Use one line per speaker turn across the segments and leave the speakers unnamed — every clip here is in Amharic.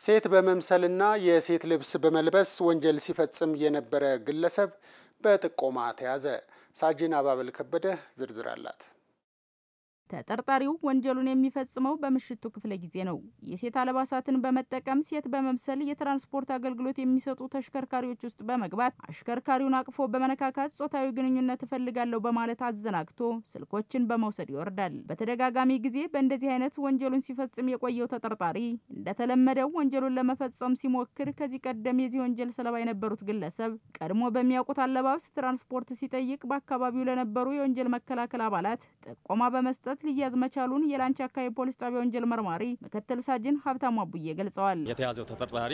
ሴት በመምሰልና የሴት ልብስ በመልበስ ወንጀል ሲፈጽም የነበረ ግለሰብ በጥቆማ ተያዘ። ሳጅን አባበል ከበደ ዝርዝር
አላት። ተጠርጣሪው ወንጀሉን የሚፈጽመው በምሽቱ ክፍለ ጊዜ ነው። የሴት አለባሳትን በመጠቀም ሴት በመምሰል የትራንስፖርት አገልግሎት የሚሰጡ ተሽከርካሪዎች ውስጥ በመግባት አሽከርካሪውን አቅፎ በመነካካት ጾታዊ ግንኙነት እፈልጋለሁ በማለት አዘናግቶ ስልኮችን በመውሰድ ይወርዳል። በተደጋጋሚ ጊዜ በእንደዚህ አይነት ወንጀሉን ሲፈጽም የቆየው ተጠርጣሪ እንደተለመደው ወንጀሉን ለመፈጸም ሲሞክር ከዚህ ቀደም የዚህ ወንጀል ሰለባ የነበሩት ግለሰብ ቀድሞ በሚያውቁት አለባበስ ትራንስፖርት ሲጠይቅ በአካባቢው ለነበሩ የወንጀል መከላከል አባላት ጥቆማ በመስጠት ሊያዝ መቻሉን የላንቻ አካባቢ ፖሊስ ጣቢያ ወንጀል መርማሪ ምክትል ሳጅን ሀብታሙ አቡዬ ገልጸዋል።
የተያዘው ተጠርጣሪ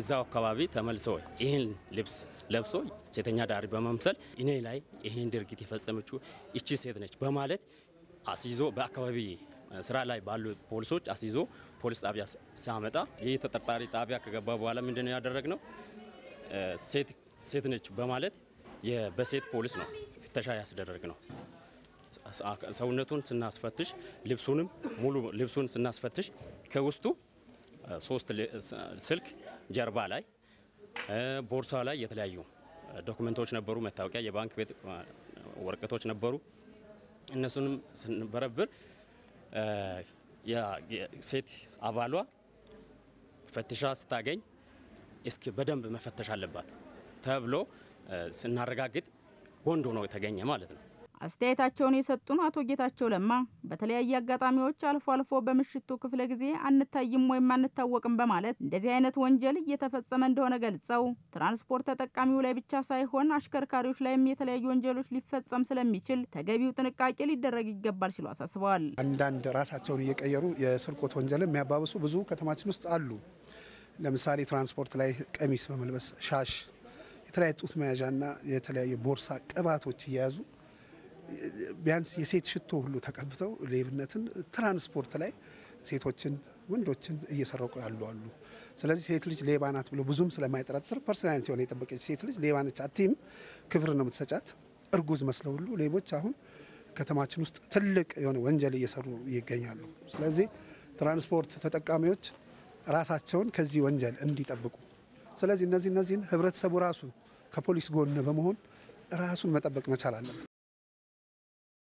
እዛው አካባቢ ተመልሶ ይህን ልብስ ለብሶ ሴተኛ ዳሪ በመምሰል እኔ ላይ ይህን ድርጊት የፈጸመችው እቺ ሴት ነች በማለት አስይዞ በአካባቢ ስራ ላይ ባሉ ፖሊሶች አስይዞ ፖሊስ ጣቢያ ሲያመጣ ይህ ተጠርጣሪ ጣቢያ ከገባ በኋላ ምንድን ነው ያደረግነው? ሴት ነች በማለት በሴት ፖሊስ ነው ፍተሻ ያስደረግ ነው። ሰውነቱን ስናስፈትሽ ልብሱንም ሙሉ ልብሱን ስናስፈትሽ ከውስጡ ሶስት ስልክ ጀርባ ላይ ቦርሳ ላይ የተለያዩ ዶክመንቶች ነበሩ፣ መታወቂያ፣ የባንክ ቤት ወረቀቶች ነበሩ። እነሱንም ስንበረብር ሴት አባሏ ፈትሻ ስታገኝ እስኪ በደንብ መፈተሽ አለባት ተብሎ ስናረጋግጥ ወንድ ሆኖ የተገኘ ማለት ነው።
አስተያየታቸውን የሰጡን አቶ ጌታቸው ለማ በተለያየ አጋጣሚዎች አልፎ አልፎ በምሽቱ ክፍለ ጊዜ አንታይም ወይም አንታወቅም በማለት እንደዚህ አይነት ወንጀል እየተፈጸመ እንደሆነ ገልጸው ትራንስፖርት ተጠቃሚው ላይ ብቻ ሳይሆን አሽከርካሪዎች ላይም የተለያዩ ወንጀሎች ሊፈጸም ስለሚችል ተገቢው ጥንቃቄ ሊደረግ ይገባል ሲሉ
አሳስበዋል። አንዳንድ ራሳቸውን እየቀየሩ የስርቆት ወንጀል የሚያባብሱ ብዙ ከተማችን ውስጥ አሉ። ለምሳሌ ትራንስፖርት ላይ ቀሚስ በመልበስ ሻሽ፣ የተለያየ ጡት መያዣና የተለያዩ ቦርሳ ቅባቶች እየያዙ ቢያንስ የሴት ሽቶ ሁሉ ተቀብተው ሌብነትን ትራንስፖርት ላይ ሴቶችን ወንዶችን እየሰረቁ ያሉ አሉ። ስለዚህ ሴት ልጅ ሌባ ናት ብሎ ብዙም ስለማይጠረጥር ፐርሶናሊቲ ሆነ የጠበቀች ሴት ልጅ ሌባ ነች አትይም፣ ክብር ነው የምትሰጫት። እርጉዝ መስለው ሁሉ ሌቦች አሁን ከተማችን ውስጥ ትልቅ የሆነ ወንጀል እየሰሩ ይገኛሉ። ስለዚህ ትራንስፖርት ተጠቃሚዎች ራሳቸውን ከዚህ ወንጀል እንዲጠብቁ፣ ስለዚህ እነዚህ እነዚህን ህብረተሰቡ ራሱ ከፖሊስ ጎን በመሆን ራሱን መጠበቅ መቻል አለበት።